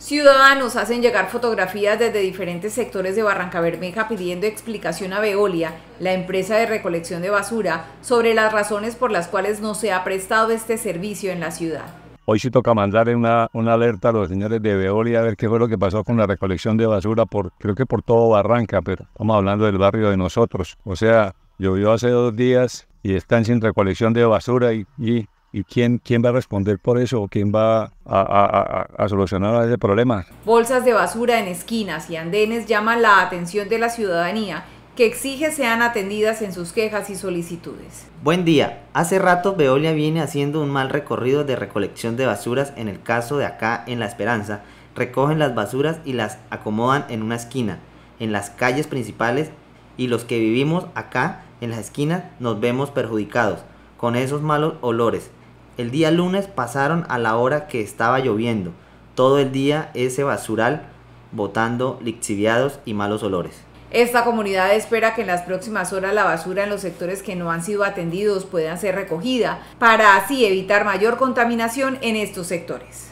Ciudadanos hacen llegar fotografías desde diferentes sectores de Barranca Bermeja pidiendo explicación a Veolia, la empresa de recolección de basura, sobre las razones por las cuales no se ha prestado este servicio en la ciudad. Hoy sí toca mandar una, una alerta a los señores de Veolia a ver qué fue lo que pasó con la recolección de basura, por, creo que por todo Barranca, pero estamos hablando del barrio de nosotros. O sea, llovió hace dos días y están sin recolección de basura y ¿Y quién, quién va a responder por eso? ¿O quién va a, a, a, a, solucionar ese problema? Bolsas de basura en esquinas y andenes llaman la atención de la ciudadanía que exige sean atendidas en sus quejas y solicitudes. Buen día. Hace rato Veolia viene haciendo un mal recorrido de recolección de basuras en el caso de acá en La Esperanza. Recogen las basuras y las acomodan en una esquina, en las calles principales y los que vivimos acá en las esquinas nos vemos perjudicados con esos malos olores el día lunes pasaron a la hora que estaba lloviendo. Todo el día ese basural botando lixiviados y malos olores. Esta comunidad espera que en las próximas horas la basura en los sectores que no han sido atendidos pueda ser recogida para así evitar mayor contaminación en estos sectores.